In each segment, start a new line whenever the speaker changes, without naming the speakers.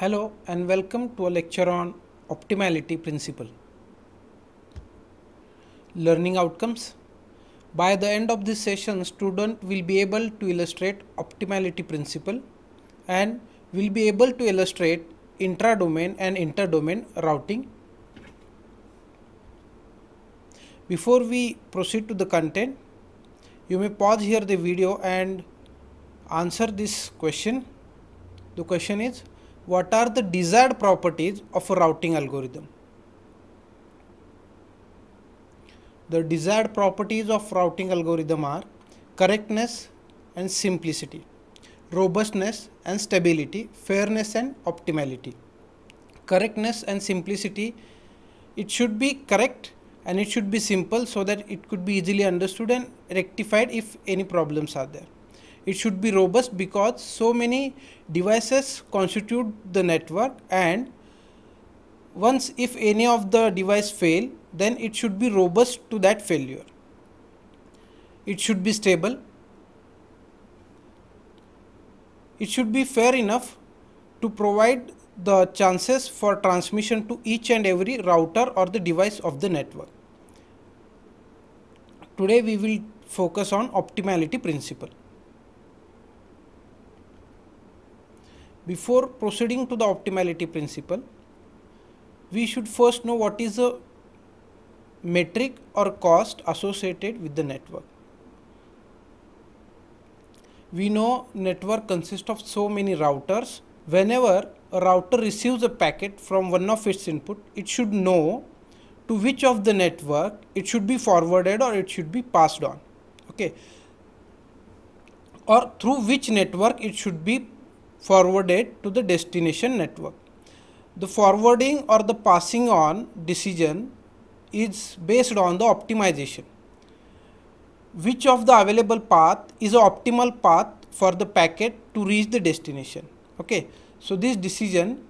Hello and welcome to a lecture on optimality principle. Learning outcomes. By the end of this session, student will be able to illustrate optimality principle and will be able to illustrate intra-domain and inter-domain routing. Before we proceed to the content, you may pause here the video and answer this question. The question is what are the desired properties of a routing algorithm. The desired properties of routing algorithm are correctness and simplicity, robustness and stability, fairness and optimality. Correctness and simplicity, it should be correct and it should be simple so that it could be easily understood and rectified if any problems are there it should be robust because so many devices constitute the network and once if any of the device fail then it should be robust to that failure it should be stable it should be fair enough to provide the chances for transmission to each and every router or the device of the network. Today we will focus on optimality principle. Before proceeding to the optimality principle, we should first know what is the metric or cost associated with the network. We know network consists of so many routers. Whenever a router receives a packet from one of its input, it should know to which of the network it should be forwarded or it should be passed on. Okay. Or through which network it should be forwarded to the destination network. The forwarding or the passing on decision is based on the optimization. Which of the available path is the optimal path for the packet to reach the destination. Okay. So, this decision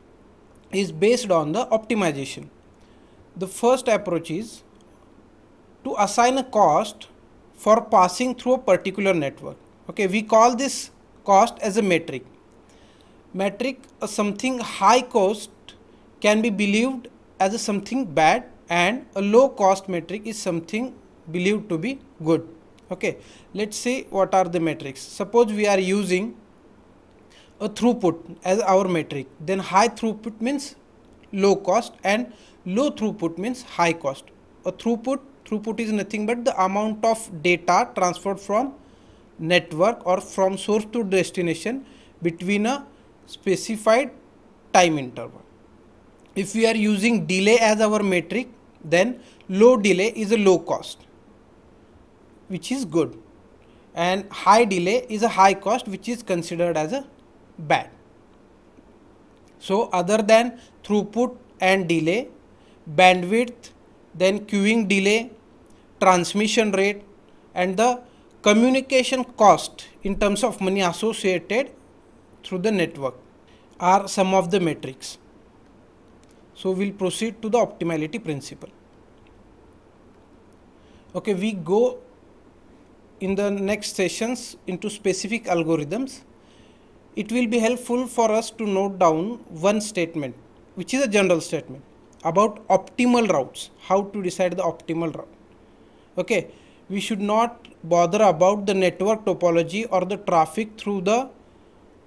is based on the optimization. The first approach is to assign a cost for passing through a particular network. Okay. We call this cost as a metric metric a something high cost can be believed as something bad and a low cost metric is something believed to be good okay let's see what are the metrics suppose we are using a throughput as our metric then high throughput means low cost and low throughput means high cost a throughput throughput is nothing but the amount of data transferred from network or from source to destination between a specified time interval. If we are using delay as our metric, then low delay is a low cost, which is good. And high delay is a high cost, which is considered as a bad. So other than throughput and delay, bandwidth, then queuing delay, transmission rate and the communication cost in terms of money associated through the network are some of the metrics. So we'll proceed to the optimality principle. Okay, we go in the next sessions into specific algorithms. It will be helpful for us to note down one statement, which is a general statement about optimal routes, how to decide the optimal route. Okay, we should not bother about the network topology or the traffic through the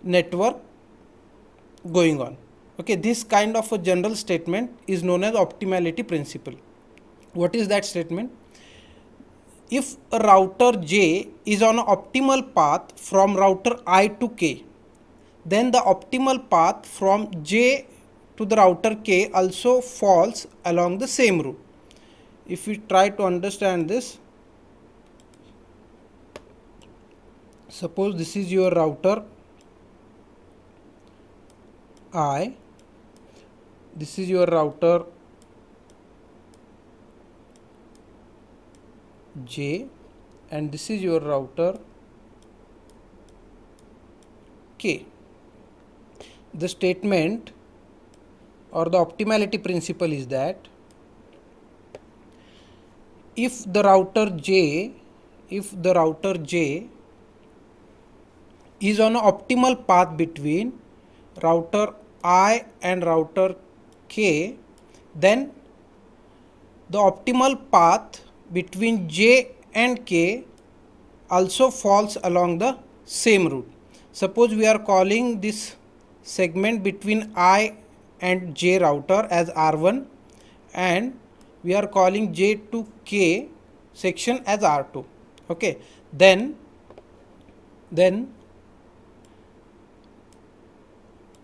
network going on okay this kind of a general statement is known as optimality principle what is that statement if a router j is on an optimal path from router i to k then the optimal path from j to the router k also falls along the same route if we try to understand this suppose this is your router i this is your router j and this is your router k the statement or the optimality principle is that if the router j if the router j is on an optimal path between router i and router k then the optimal path between j and k also falls along the same route suppose we are calling this segment between i and j router as r1 and we are calling j to k section as r2 okay then then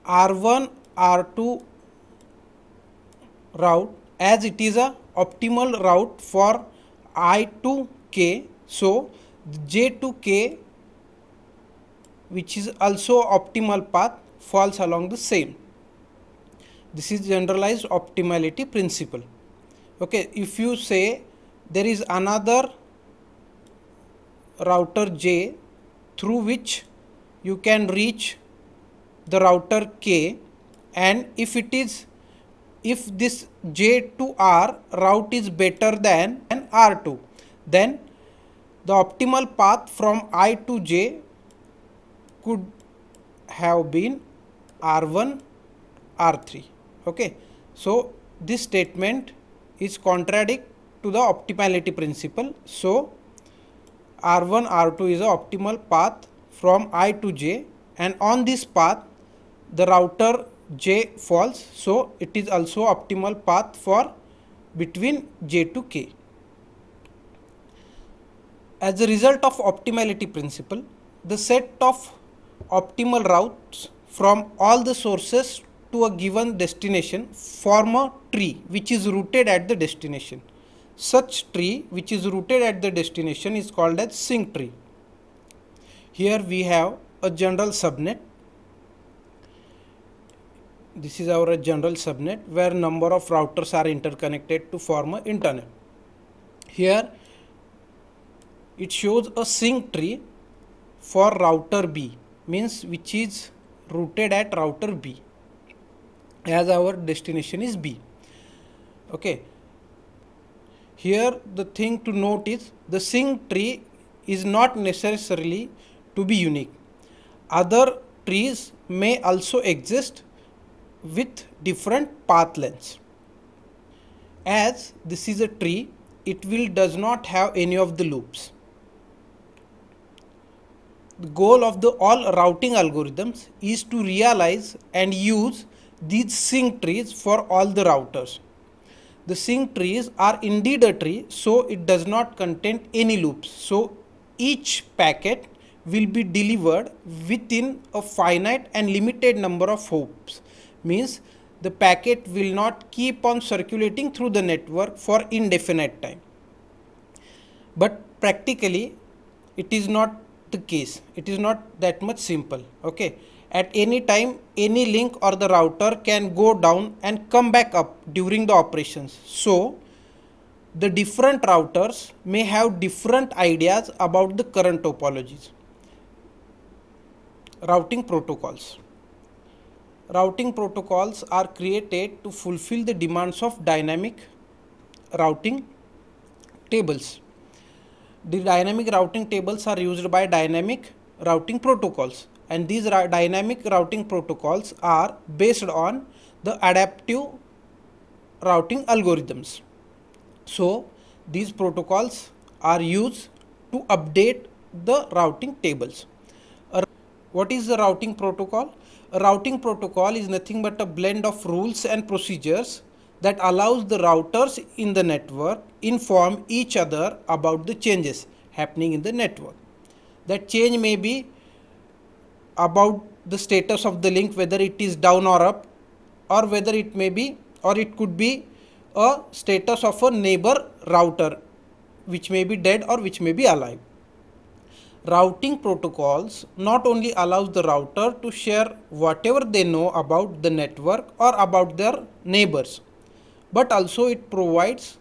R1 R2 route as it is a optimal route for I to K so J to K which is also optimal path falls along the same this is generalized optimality principle okay if you say there is another router J through which you can reach the router K and if it is if this J to R route is better than an R2 then the optimal path from I to J could have been R1 R3 okay so this statement is contradict to the optimality principle so R1 R2 is the optimal path from I to J and on this path the router j false so it is also optimal path for between j to k as a result of optimality principle the set of optimal routes from all the sources to a given destination form a tree which is rooted at the destination such tree which is rooted at the destination is called as sink tree here we have a general subnet this is our general subnet where number of routers are interconnected to form an internet. Here it shows a sync tree for router B means which is rooted at router B as our destination is B. Okay. Here the thing to note is the sync tree is not necessarily to be unique. Other trees may also exist with different path lengths. As this is a tree, it will does not have any of the loops. The goal of the all routing algorithms is to realize and use these sync trees for all the routers. The sync trees are indeed a tree, so it does not contain any loops. So each packet will be delivered within a finite and limited number of hops means the packet will not keep on circulating through the network for indefinite time but practically it is not the case it is not that much simple okay at any time any link or the router can go down and come back up during the operations so the different routers may have different ideas about the current topologies routing protocols routing protocols are created to fulfill the demands of dynamic routing tables. The dynamic routing tables are used by dynamic routing protocols and these dynamic routing protocols are based on the adaptive routing algorithms. So these protocols are used to update the routing tables. What is the routing protocol? A routing protocol is nothing but a blend of rules and procedures that allows the routers in the network inform each other about the changes happening in the network. That change may be about the status of the link whether it is down or up or whether it may be or it could be a status of a neighbor router which may be dead or which may be alive routing protocols not only allows the router to share whatever they know about the network or about their neighbors, but also it provides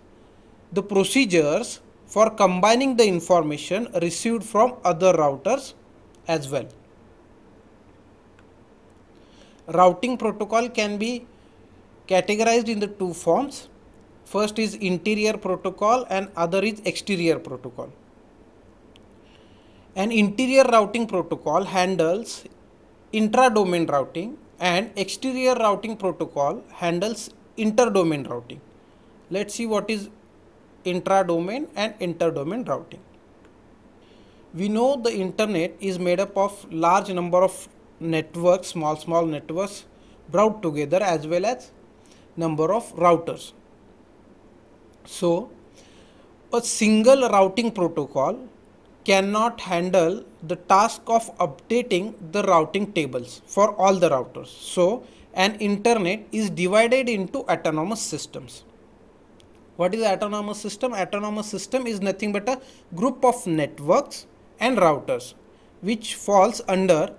the procedures for combining the information received from other routers as well. Routing protocol can be categorized in the two forms. First is interior protocol and other is exterior protocol. An interior routing protocol handles intra-domain routing and exterior routing protocol handles inter-domain routing. Let's see what is intra-domain and inter-domain routing. We know the internet is made up of large number of networks, small small networks brought together as well as number of routers. So a single routing protocol cannot handle the task of updating the routing tables for all the routers. So an internet is divided into autonomous systems. What is autonomous system? Autonomous system is nothing but a group of networks and routers which falls under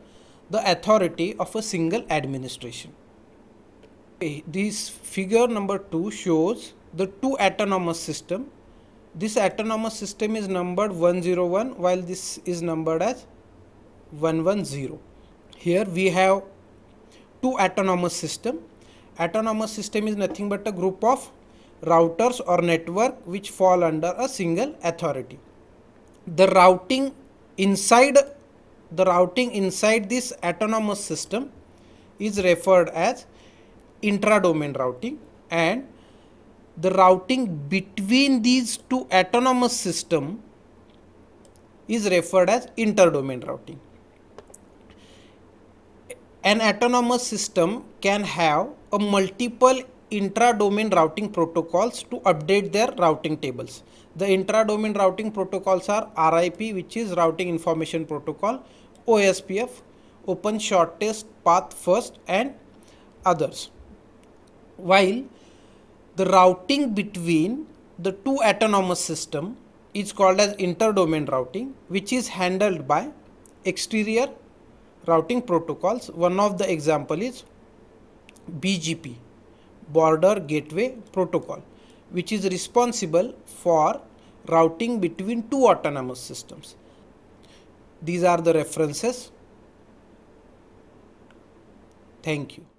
the authority of a single administration. This figure number 2 shows the two autonomous system this autonomous system is numbered 101 while this is numbered as 110. Here we have two autonomous system. Autonomous system is nothing but a group of routers or network which fall under a single authority. The routing inside the routing inside this autonomous system is referred as intra-domain routing and the routing between these two autonomous system is referred as interdomain routing. An autonomous system can have a multiple intra-domain routing protocols to update their routing tables. The intra-domain routing protocols are RIP which is Routing Information Protocol, OSPF, Open Shortest Path First and others. While the routing between the two autonomous system is called as interdomain routing which is handled by exterior routing protocols one of the example is BGP border gateway protocol which is responsible for routing between two autonomous systems these are the references thank you